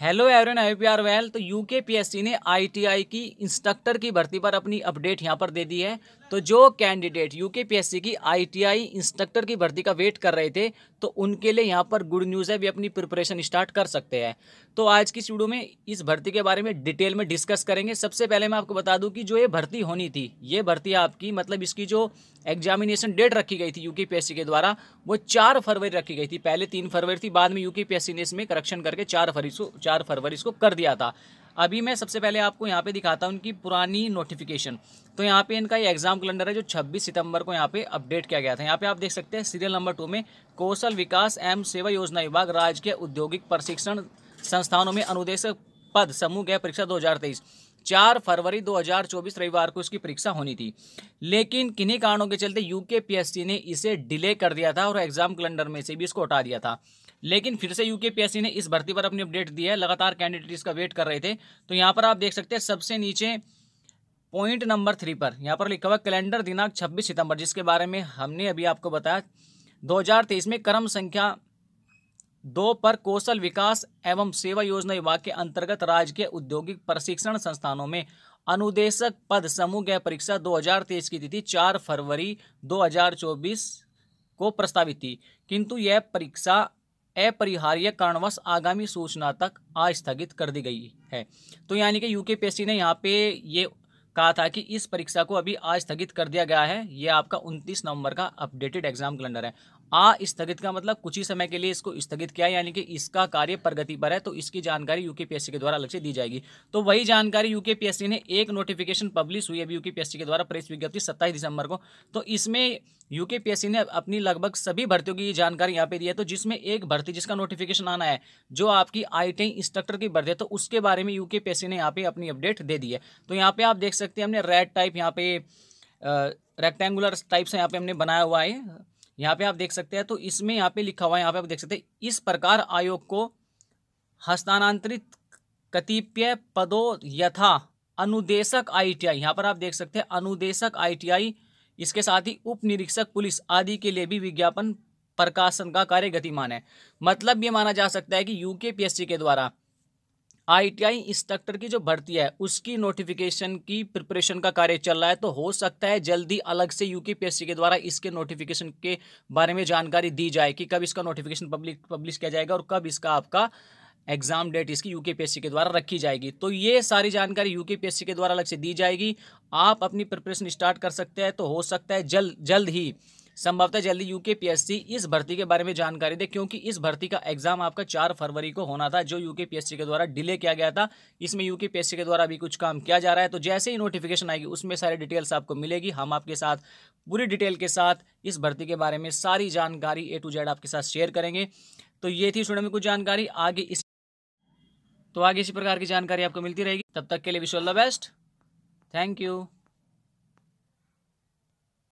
hello everyone I P R well तो UK PSC ने ITI की इंस्ट्रक्टर की भर्ती पर अपनी अपडेट यहां पर दे दी है तो जो कैंडिडेट एस सी की आईटीआई इंस्ट्रक्टर की भर्ती का वेट कर रहे थे तो उनके लिए यहां पर गुड न्यूज़ है भी अपनी प्रिपरेशन स्टार्ट कर सकते हैं तो आज की स्टूडियो में इस भर्ती के बारे में डिटेल में डिस्कस करेंगे सबसे पहले मैं आपको बता दूँ कि जो ये भर्ती होनी थी ये भर्ती आपकी मतलब इसकी जो एग्जामिनेशन डेट रखी गई थी यूके सी के द्वारा वो चार फरवरी रखी गई थी पहले तीन फरवरी थी बाद में एस सी ने इसमें करेक्शन करके चार फरवरी चार फरवरी इसको कर दिया था अभी मैं सबसे पहले आपको यहाँ पे दिखाता हूँ उनकी पुरानी नोटिफिकेशन तो यहाँ पे इनका ये एग्जाम कैलेंडर है जो 26 सितंबर को यहाँ पे अपडेट किया गया था यहाँ पे आप देख सकते हैं सीरियल नंबर टू में कौशल विकास एम सेवा योजना विभाग राज्य के औद्योगिक प्रशिक्षण संस्थानों में अनुदेशक पद समूह गया परीक्षा दो चार फरवरी 2024 रविवार को इसकी परीक्षा होनी थी लेकिन किन्हीं कारणों के चलते यूके पी ने इसे डिले कर दिया था और एग्जाम कैलेंडर में से भी इसको हटा दिया था लेकिन फिर से यूके पी ने इस भर्ती पर अपनी अपडेट दी है लगातार कैंडिडेट इसका वेट कर रहे थे तो यहाँ पर आप देख सकते हैं सबसे नीचे पॉइंट नंबर थ्री पर यहाँ पर लिखा हुआ कैलेंडर दिनांक छब्बीस सितंबर जिसके बारे में हमने अभी आपको बताया 2023 में कर्म संख्या दो पर कौशल विकास एवं सेवा योजना विभाग के अंतर्गत राज्य के औद्योगिक प्रशिक्षण संस्थानों में अनुदेशक पद समूह गय परीक्षा 2023 की तिथि 4 फरवरी 2024 को प्रस्तावित थी किंतु यह परीक्षा अपरिहार्य कारणवश आगामी सूचना तक आस्थगित कर दी गई है तो यानी कि यूके पीएससी ने यहाँ पे ये कहा था कि इस परीक्षा को अभी आज स्थगित कर दिया गया है ये आपका 29 नवंबर का अपडेटेड एग्जाम कैलेंडर है आ स्थगित का मतलब कुछ ही समय के लिए इसको स्थगित किया यानी कि इसका कार्य प्रगति पर है तो इसकी जानकारी यूकेपीएससी के द्वारा अलग से दी जाएगी तो वही जानकारी यूकेपीएससी ने एक नोटिफिकेशन पब्लिश हुई है यूकेपीएससी के द्वारा प्रेस विज्ञप्ति सत्ताईस दिसंबर को तो इसमें यूकेपीएससी ने अपनी लगभग सभी भर्तियों की जानकारी यहाँ पे दी है तो जिसमें एक भर्ती जिसका नोटिफिकेशन आना है जो आपकी आई टी इंस्ट्रक्टर की भर्ती है तो उसके बारे में यूकेपीएससी ने यहाँ पे अपनी अपडेट दे दी है तो यहाँ पे आप देख सकते हैं हमने रेड टाइप यहाँ पे रेक्टेंगुलर टाइप से यहाँ पे हमने बनाया हुआ है यहाँ पे आप देख सकते हैं तो इसमें यहाँ पे लिखा हुआ है यहाँ पे आप देख सकते हैं इस प्रकार आयोग को हस्तानांतरित कतिपय पदों यथा अनुदेशक आईटीआई यहाँ पर आप देख सकते हैं अनुदेशक आईटीआई इसके साथ ही उप निरीक्षक पुलिस आदि के लिए भी विज्ञापन प्रकाशन का कार्य गतिमान है मतलब ये माना जा सकता है कि यूके सी के द्वारा आईटीआई इंस्ट्रक्टर की जो भर्ती है उसकी नोटिफिकेशन की प्रिपरेशन का कार्य चल रहा है तो हो सकता है जल्दी अलग से यूकेपीएससी के द्वारा इसके नोटिफिकेशन के बारे में जानकारी दी जाए कि कब इसका नोटिफिकेशन पब्लिक पब्लिश किया जाएगा और कब इसका आपका एग्जाम डेट इसकी यू के द्वारा रखी जाएगी तो ये सारी जानकारी यू के द्वारा अलग से दी जाएगी आप अपनी प्रिपरेशन स्टार्ट कर सकते हैं तो हो सकता है जल्द जल्द ही संभवतः जल्दी यूके पीएससी इस भर्ती के बारे में जानकारी दे क्योंकि इस भर्ती का एग्जाम आपका चार फरवरी को होना था जो यूके पीएससी के द्वारा डिले किया गया था इसमें यूके पीएससी के द्वारा अभी कुछ काम किया जा रहा है तो जैसे ही नोटिफिकेशन आएगी उसमें सारी डिटेल्स आपको मिलेगी हम आपके साथ पूरी डिटेल के साथ इस भर्ती के बारे में सारी जानकारी ए टू जेड आपके साथ शेयर करेंगे तो ये थी स्टूडेंट में कुछ जानकारी आगे इस तो आगे इसी प्रकार की जानकारी आपको मिलती रहेगी तब तक के लिए wish all the best thank you